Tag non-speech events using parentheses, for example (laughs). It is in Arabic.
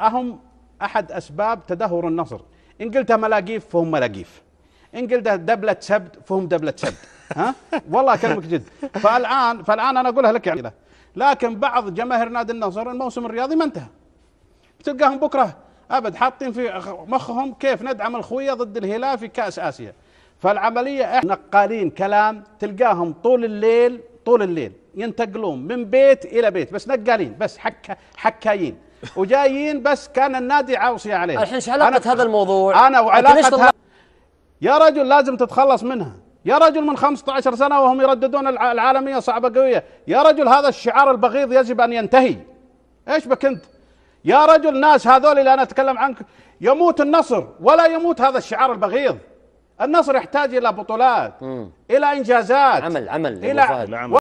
هم احد اسباب تدهور النصر انجلترا ملاقيف فهم ملاقيف انجلترا دبله سبت فهم دبله سبت (laughs) ها والله اكلمك جد فالان فالان انا اقولها لك يعني لكن بعض جماهير نادي النصر الموسم الرياضي ما انتهى بتلقاهم بكره ابد حاطين في مخهم كيف ندعم الخويه ضد الهلال في كاس اسيا فالعمليه نقالين كلام تلقاهم طول الليل طول الليل ينتقلون من بيت الى بيت بس نقالين بس حكا حكايين وجايين بس كان النادي عاوصي عليه الحين ايش علاقه هذا الموضوع انا وعلاقه ها... يا رجل لازم تتخلص منها يا رجل من 15 سنه وهم يرددون العالميه صعبه قويه يا رجل هذا الشعار البغيض يجب ان ينتهي ايش بك انت يا رجل ناس هذول اللي انا اتكلم عنك يموت النصر ولا يموت هذا الشعار البغيض النصر يحتاج الى بطولات مم. الى انجازات عمل عمل الى